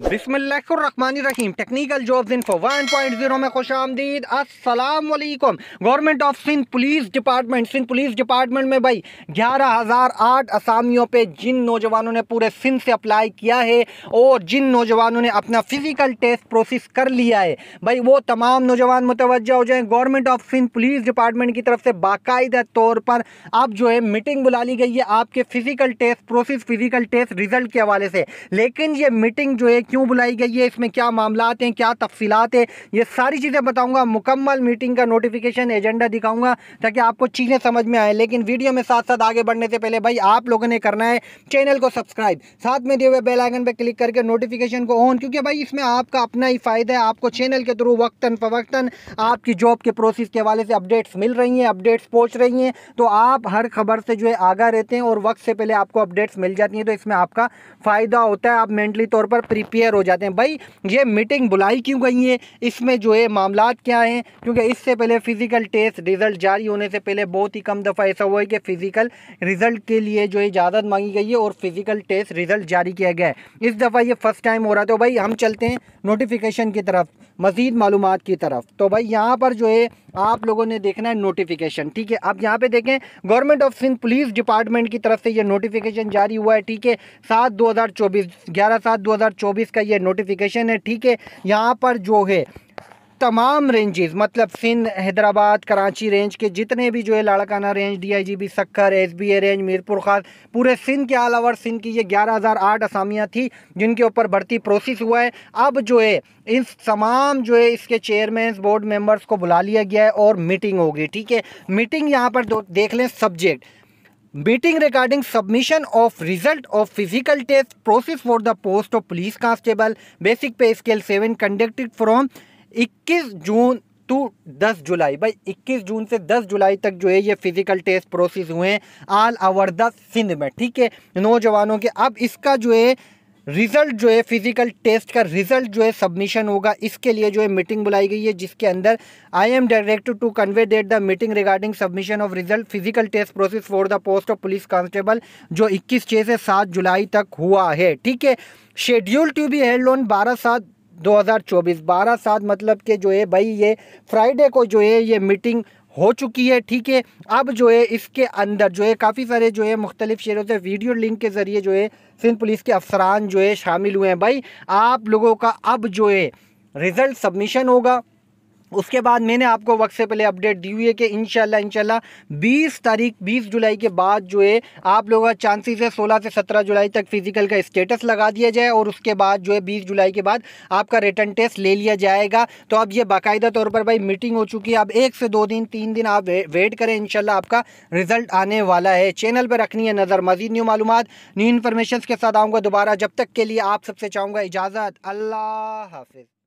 बिसमीम technical jobs point zero में खुश आमदीद असलकुम government of Sindh police department Sindh police department में भाई ग्यारह हज़ार आठ असामियों पे जिन नौजवानों ने पूरे सिंध से अप्लाई किया है और जिन नौजवानों ने अपना फ़िज़िकल टेस्ट प्रोसेस कर लिया है भाई वो तमाम नौजवान मुतवजह हो जाएँ government of Sindh police department की तरफ से बाकायदा तौर पर अब जो है मीटिंग बुला ली गई है आपके physical test process physical test result के हवाले से लेकिन ये मीटिंग जो है क्यों बुलाई गई है इसमें क्या मामला हैं क्या तफसीत है ये सारी चीज़ें बताऊँगा मुकम्मल मीटिंग का नोटिफिकेशन एजेंडा दिखाऊँगा ताकि आपको चीज़ें समझ में आए लेकिन वीडियो में साथ साथ आगे बढ़ने से पहले भाई आप लोगों ने करना है चैनल को सब्सक्राइब साथ में दिए हुए बेलाइकन पर क्लिक करके नोटिफिकेशन को ऑन क्योंकि भाई इसमें आपका अपना ही फ़ायदा है आपको चैनल के थ्रू वक्ता फ़वक्ता आपकी जॉब के प्रोसेस के हवाले से अपडेट्स मिल रही हैं अपडेट्स पहुँच रही हैं तो आप हर खबर से जो है आगा रहते हैं और वक्त से पहले आपको अपडेट्स मिल जाती हैं तो इसमें आपका फ़ायदा होता है आप मेंटली तौर पर प्रिपेयर अपीयर हो जाते हैं भाई ये मीटिंग बुलाई क्यों गई है इसमें जो है मामला क्या हैं क्योंकि इससे पहले फ़िज़िकल टेस्ट रिज़ल्ट जारी होने से पहले बहुत ही कम दफ़ा ऐसा हुआ है कि फ़िज़िकल रिज़ल्ट के लिए जो इजाज़त मांगी गई है और फ़िज़िकल टेस्ट रिज़ल्ट जारी किया गया है इस दफ़ा ये फ़र्स्ट टाइम हो रहा था भाई हम चलते हैं नोटिफिकेशन की तरफ मज़ीद मालूम की तरफ तो भाई यहाँ पर जो है आप लोगों ने देखना है नोटिफिकेशन ठीक है अब यहाँ पे देखें government of Sindh police department की तरफ से ये नोटिफिकेशन जारी हुआ है ठीक है सात दो हज़ार चौबीस ग्यारह सात दो हज़ार चौबीस का ये नोटिफिकेशन है ठीक है यहाँ पर जो है तमाम रेंजेस मतलब सिंध हैदराबाद कराची रेंज के जितने भी जो है लाड़काना रेंज डीआईजीबी सक्कर एसबीए रेंज मीरपुर खास पूरे सिंध के आल ओवर सिंध की ये ग्यारह हज़ार आठ असामियाँ थी जिनके ऊपर भर्ती प्रोसेस हुआ है अब जो है इस तमाम जो है इसके चेयरमैन बोर्ड मेम्बर्स को बुला लिया गया है और मीटिंग होगी ठीक है मीटिंग यहाँ पर देख लें subject meeting regarding submission of result of physical test process for the post of police constable basic pay scale seven conducted from 21 June to 10 July भाई 21 जून से 10 जुलाई तक जो है ये फिजिकल टेस्ट प्रोसेस हुए हैं आल ओवर द सिंध में ठीक है नौजवानों के अब इसका जो है रिज़ल्ट जो है फिज़िकल टेस्ट का रिज़ल्ट जो है सबमिशन होगा इसके लिए जो है मीटिंग बुलाई गई है जिसके अंदर I am directed to convey date the meeting regarding submission of result physical test process for the post of police constable जो 21 छः से 7 जुलाई तक हुआ है ठीक है schedule to be held on बारह सात 2024 बारह सात मतलब के जो है भाई ये फ्राइडे को जो है ये मीटिंग हो चुकी है ठीक है अब जो है इसके अंदर जो है काफ़ी सारे जो है मुख्तलिफ शहरों से वीडियो लिंक के ज़रिए जो है सिंध पुलिस के अफसरान जो है शामिल हुए हैं भाई आप लोगों का अब जो है रिज़ल्ट सबमिशन होगा उसके बाद मैंने आपको वक्त से पहले अपडेट दी हुई है कि इनशाला इनशाला 20 तारीख 20 जुलाई के बाद जो है आप लोगों का चांसेस है 16 से 17 जुलाई तक फिजिकल का स्टेटस लगा दिया जाए और उसके बाद जो है 20 जुलाई के बाद आपका रिटर्न टेस्ट ले लिया जाएगा तो अब ये बाकायदा तौर पर भाई मीटिंग हो चुकी है अब एक से दो दिन तीन दिन आप वेट करें इनशाला आपका रिजल्ट आने वाला है चैनल पर रखनी है नज़र मजीद न्यू मालूम न्यू इन्फॉर्मेशन के साथ आऊँगा दोबारा जब तक के लिए आप सबसे चाहूँगा इजाज़त अल्लाह हाफिज़